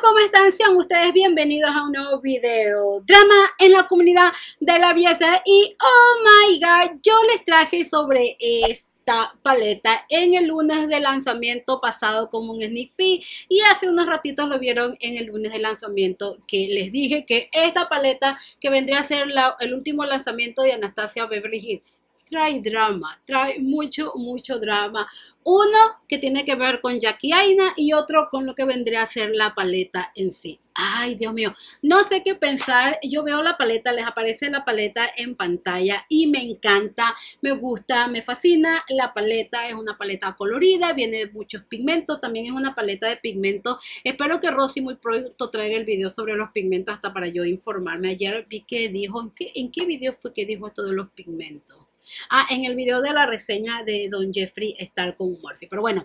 ¿cómo están? Sean ustedes bienvenidos a un nuevo video. Drama en la comunidad de la belleza. Y oh my god, yo les traje sobre esta paleta en el lunes de lanzamiento pasado como un sneak peek. Y hace unos ratitos lo vieron en el lunes de lanzamiento que les dije que esta paleta que vendría a ser el último lanzamiento de Anastasia Beverly Hills trae drama, trae mucho, mucho drama. Uno que tiene que ver con Jackie Aina y otro con lo que vendría a ser la paleta en sí. Ay, Dios mío, no sé qué pensar. Yo veo la paleta, les aparece la paleta en pantalla y me encanta, me gusta, me fascina. La paleta es una paleta colorida, viene de muchos pigmentos, también es una paleta de pigmentos. Espero que Rosy muy pronto traiga el video sobre los pigmentos hasta para yo informarme. Ayer vi que dijo, ¿en qué, en qué video fue que dijo esto de los pigmentos? Ah, en el video de la reseña de Don Jeffrey Star con Murphy. Pero bueno,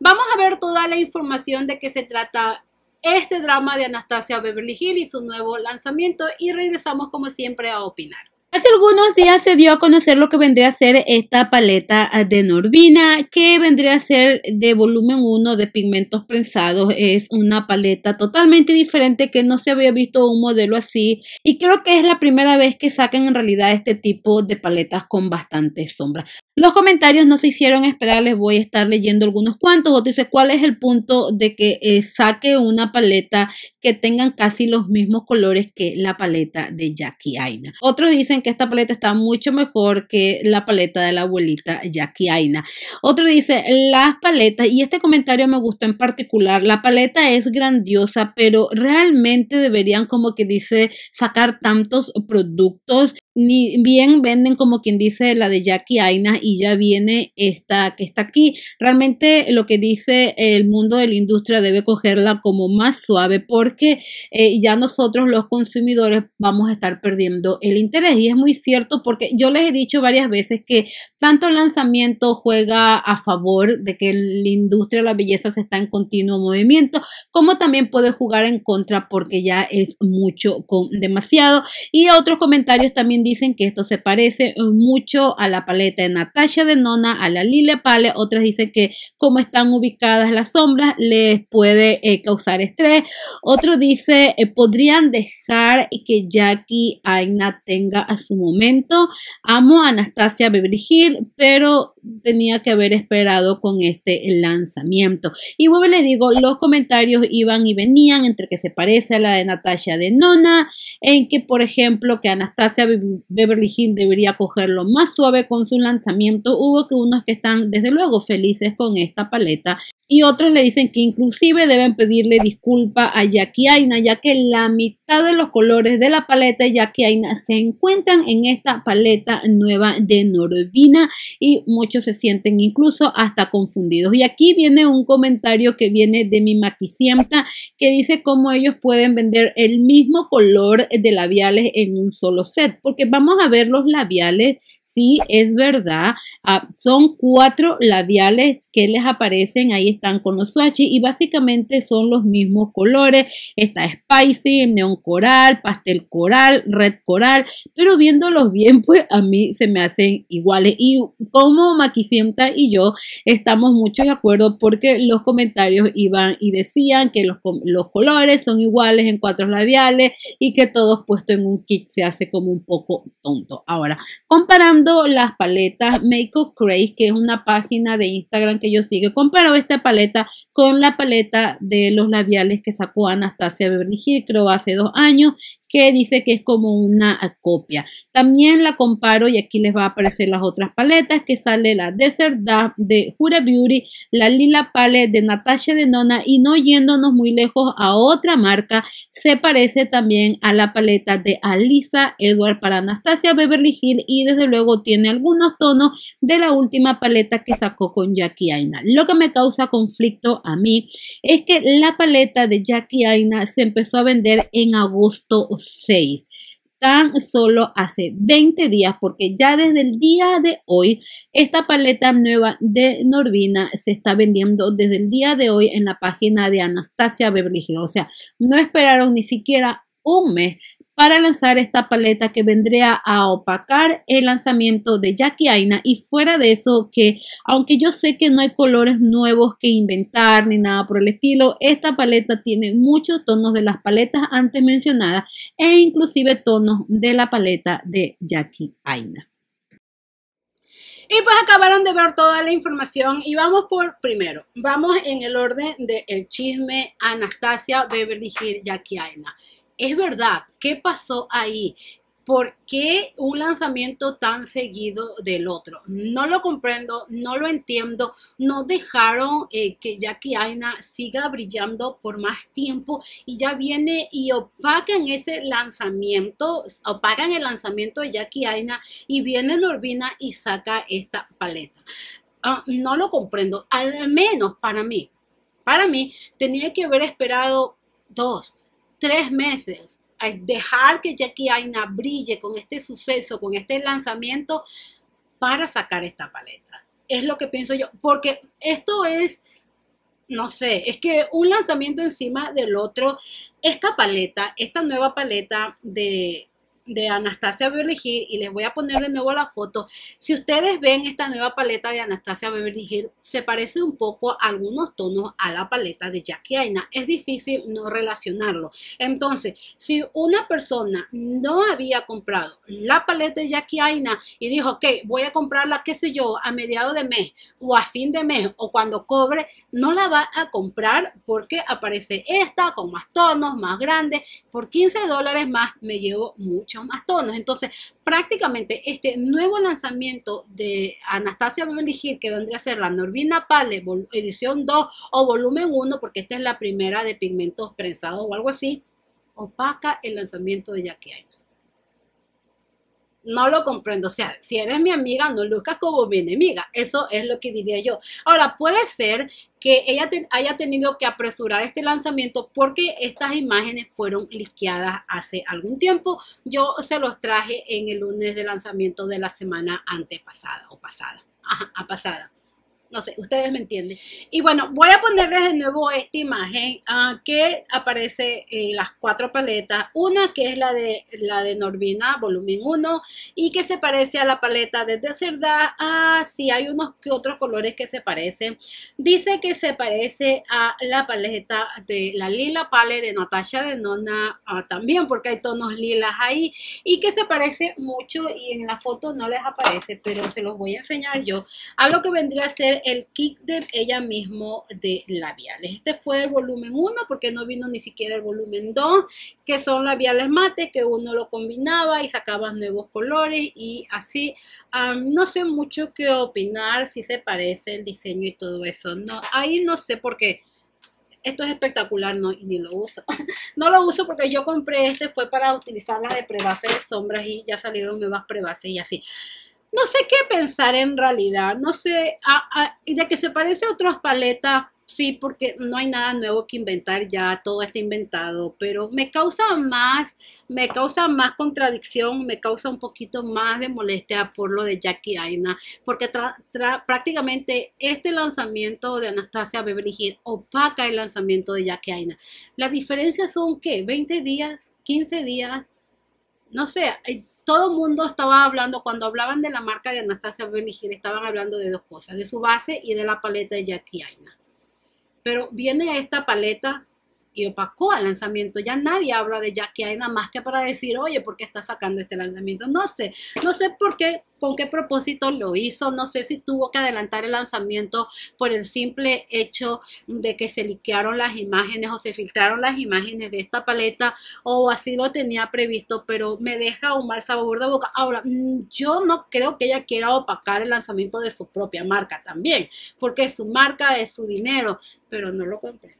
vamos a ver toda la información de qué se trata este drama de Anastasia Beverly Hill y su nuevo lanzamiento y regresamos como siempre a opinar. Hace algunos días se dio a conocer lo que vendría a ser esta paleta ah, de Norvina, que vendría a ser de volumen 1 de pigmentos prensados. Es una paleta totalmente diferente que no se había visto un modelo así y creo que es la primera vez que saquen en realidad este tipo de paletas con bastante sombra. Los comentarios no se hicieron esperar, les voy a estar leyendo algunos cuantos. Otro dice, ¿cuál es el punto de que eh, saque una paleta que tengan casi los mismos colores que la paleta de Jackie Aina? Otros dicen que esta paleta está mucho mejor que la paleta de la abuelita Jackie Aina. Otro dice, las paletas, y este comentario me gustó en particular, la paleta es grandiosa, pero realmente deberían como que dice sacar tantos productos ni bien venden como quien dice la de Jackie Aina y ya viene esta que está aquí. Realmente lo que dice el mundo de la industria debe cogerla como más suave porque eh, ya nosotros los consumidores vamos a estar perdiendo el interés y es muy cierto porque yo les he dicho varias veces que tanto el lanzamiento juega a favor de que la industria de la belleza se está en continuo movimiento como también puede jugar en contra porque ya es mucho con demasiado y otros comentarios también dicen que esto se parece eh, mucho a la paleta de Natasha de Nona, a la Lila Pale. Otras dicen que como están ubicadas las sombras les puede eh, causar estrés. Otro dice, eh, podrían dejar que Jackie Aina tenga a su momento. Amo a Anastasia Beverly pero tenía que haber esperado con este lanzamiento. Y bueno les digo, los comentarios iban y venían entre que se parece a la de Natasha de Nona, en que, por ejemplo, que Anastasia Beverly Beverly Hill debería cogerlo más suave con su lanzamiento. Hubo que unos que están desde luego felices con esta paleta y otros le dicen que inclusive deben pedirle disculpa a Jackie Aina ya que la mitad de los colores de la paleta Jackie Aina se encuentran en esta paleta nueva de Norvina y muchos se sienten incluso hasta confundidos. Y aquí viene un comentario que viene de mi maquisienta que dice cómo ellos pueden vender el mismo color de labiales en un solo set porque vamos a ver los labiales sí es verdad. Ah, son cuatro labiales que les aparecen, ahí están con los swatches y básicamente son los mismos colores. Está Spicy, Neon Coral, Pastel Coral, Red Coral, pero viéndolos bien, pues a mí se me hacen iguales. Y como Maquicienta y yo estamos mucho de acuerdo porque los comentarios iban y decían que los, colores son iguales en cuatro labiales y que todos puesto en un kit se hace como un poco tonto. Ahora, comparando las paletas Makeup Craze, que es una página de Instagram que yo sigo, comparo esta paleta con la paleta de los labiales que sacó Anastasia Beverly Hills, hace dos años, que dice que es como una copia. También la comparo y aquí les va a aparecer las otras paletas que sale la Desert Dab de Jura Beauty, la Lila Palette de Natasha Denona y no yéndonos muy lejos a otra marca, se parece también a la paleta de Alisa Edward para Anastasia Beverly Hill y desde luego tiene algunos tonos de la última paleta que sacó con Jackie Aina. Lo que me causa conflicto a mí es que la paleta de Jackie Aina se empezó a vender en agosto 6 tan solo hace 20 días porque ya desde el día de hoy esta paleta nueva de Norvina se está vendiendo desde el día de hoy en la página de Anastasia Beverly Hills. O sea, no esperaron ni siquiera un mes para lanzar esta paleta que vendría a opacar el lanzamiento de Jackie Aina y fuera de eso que aunque yo sé que no hay colores nuevos que inventar ni nada por el estilo, esta paleta tiene muchos tonos de las paletas antes mencionadas e inclusive tonos de la paleta de Jackie Aina. Y pues acabaron de ver toda la información y vamos por primero, vamos en el orden del el chisme Anastasia Beverly Hill Jackie Aina es verdad, ¿qué pasó ahí? ¿Por qué un lanzamiento tan seguido del otro? No lo comprendo, no lo entiendo. No dejaron eh, que Jackie Aina siga brillando por más tiempo y ya viene y en ese lanzamiento, opagan el lanzamiento de Jackie Aina y viene Norvina y saca esta paleta. Ah, no lo comprendo, al menos para mí. Para mí tenía que haber esperado dos, tres meses, dejar que Jackie Aina brille con este suceso, con este lanzamiento, para sacar esta paleta. Es lo que pienso yo, porque esto es, no sé, es que un lanzamiento encima del otro, esta paleta, esta nueva paleta de de Anastasia Beverly Hills y les voy a poner de nuevo la foto. Si ustedes ven esta nueva paleta de Anastasia Beverly Hills, se parece un poco a algunos tonos a la paleta de Jackie Aina. Es difícil no relacionarlo. Entonces, si una persona no había comprado la paleta de Jackie Aina y dijo, ok, voy a comprarla, qué sé yo, a mediados de mes o a fin de mes o cuando cobre, no la va a comprar porque aparece esta con más tonos, más grande. Por 15 dólares más me llevo mucho más tonos. Entonces, prácticamente este nuevo lanzamiento de Anastasia Beverly Hills, que vendría a ser la Norvina Pale, edición 2 o volumen 1, porque esta es la primera de pigmentos prensados o algo así, opaca el lanzamiento de Jackie no lo comprendo. O sea, si eres mi amiga, no luzcas como mi enemiga. Eso es lo que diría yo. Ahora, puede ser que ella haya tenido que apresurar este lanzamiento porque estas imágenes fueron liqueadas hace algún tiempo. Yo se los traje en el lunes de lanzamiento de la semana antepasada o pasada. Ajá, a pasada no sé, ustedes me entienden. Y bueno, voy a ponerles de nuevo esta imagen ah, que aparece en las cuatro paletas. Una que es la de, la de Norvina, volumen 1, y que se parece a la paleta de Deserdad. Ah, sí, hay unos que otros colores que se parecen. Dice que se parece a la paleta de la Lila Pale de Natasha de Nona ah, también, porque hay tonos lilas ahí, y que se parece mucho y en la foto no les aparece, pero se los voy a enseñar yo a lo que vendría a ser el kit de ella mismo de labiales. Este fue el volumen 1 porque no vino ni siquiera el volumen 2, que son labiales mate, que uno lo combinaba y sacaba nuevos colores y así. no sé mucho qué opinar, si se parece el diseño y todo eso. No, ahí no sé por qué esto es espectacular, no, y ni lo uso. no lo uso porque yo compré este, fue para utilizar las de prebase de sombras y ya salieron nuevas prebases y así no sé qué pensar en realidad, no sé, Y de que se parece a otras paletas, sí, porque no hay nada nuevo que inventar ya, todo está inventado, pero me causa más, me causa más contradicción, me causa un poquito más de molestia por lo de Jackie Aina, porque prácticamente este lanzamiento de Anastasia Beverly Hills opaca el lanzamiento de Jackie Aina. Las diferencias son, que ¿20 días? ¿15 días? No sé, eh, todo el mundo estaba hablando, cuando hablaban de la marca de Anastasia Beverly estaban hablando de dos cosas, de su base y de la paleta de Jackie Aina. Pero viene esta paleta y opacó al lanzamiento. Ya nadie habla de Jackie nada más que para decir, oye, ¿por qué está sacando este lanzamiento? No sé, no sé por qué, con qué propósito lo hizo, no sé si tuvo que adelantar el lanzamiento por el simple hecho de que se liquearon las imágenes o se filtraron las imágenes de esta paleta o así lo tenía previsto, pero me deja un mal sabor de boca. Ahora, mm, yo no creo que ella quiera opacar el lanzamiento de su propia marca también, porque su marca es su dinero, pero no lo comprendo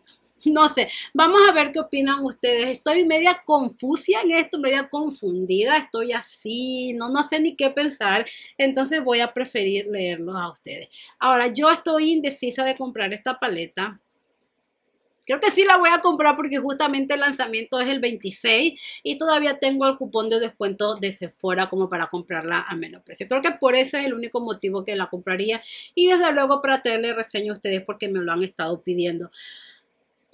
no sé, vamos a ver qué opinan ustedes. Estoy media confusa en esto, media confundida, estoy así, no, no sé ni qué pensar, entonces voy a preferir leerlos a ustedes. Ahora, yo estoy indecisa de comprar esta paleta. Creo que sí la voy a comprar porque justamente el lanzamiento es el 26 y todavía tengo el cupón de descuento de Sephora como para comprarla a menos precio. Creo que por eso es el único motivo que la compraría y desde luego para tenerle reseña a ustedes porque me lo han estado pidiendo.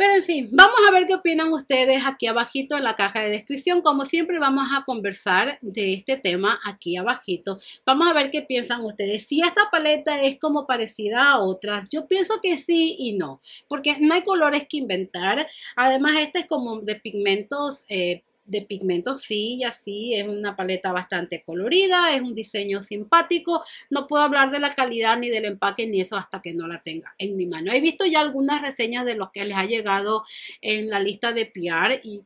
Pero en fin, vamos a ver qué opinan ustedes aquí abajito en la caja de descripción. Como siempre vamos a conversar de este tema aquí abajito. Vamos a ver qué piensan ustedes. Si esta paleta es como parecida a otras, yo pienso que sí y no, porque no hay colores que inventar. Además, esta es como de pigmentos eh, de pigmentos, sí, y sí, es una paleta bastante colorida, es un diseño simpático, no puedo hablar de la calidad ni del empaque ni eso hasta que no la tenga en mi mano. He visto ya algunas reseñas de los que les ha llegado en la lista de PR y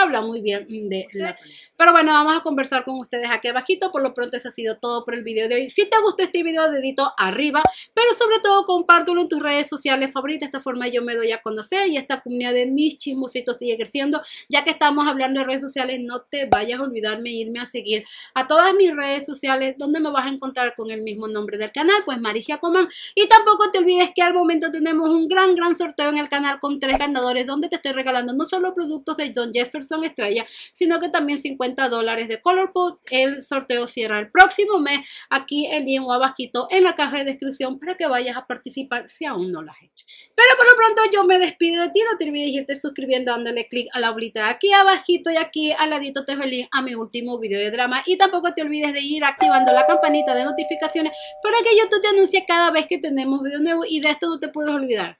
habla muy bien de la Pero bueno, vamos a conversar con ustedes aquí abajito. Por lo pronto, eso ha sido todo por el video de hoy. Si te gustó este video, dedito arriba. Pero sobre todo, compártelo en tus redes sociales favoritas. De esta forma yo me doy a conocer y esta comunidad de mis chismositos sigue creciendo. Ya que estamos hablando de redes sociales, no te vayas a olvidarme irme a seguir a todas mis redes sociales donde me vas a encontrar con el mismo nombre del canal, pues Marigia Comán. Y tampoco te olvides que al momento tenemos un gran, gran sorteo en el canal con tres ganadores donde te estoy regalando no solo productos de Don Jefferson, son estrellas, sino que también 50 dólares de Colourpop. El sorteo cierra el próximo mes. Aquí el link abajito en la caja de descripción para que vayas a participar si aún no lo has hecho. Pero por lo pronto yo me despido de ti. No te olvides irte suscribiendo dándole click a la bolita aquí abajito y aquí al ladito te link a mi último video de drama. Y tampoco te olvides de ir activando la campanita de notificaciones para que YouTube te anuncie cada vez que tenemos video nuevo y de esto no te puedes olvidar.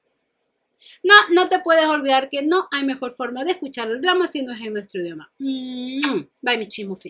No, no te puedes olvidar que no hay mejor forma de escuchar el drama si no es en nuestro idioma. Mm, mm. Bye, mi chismos.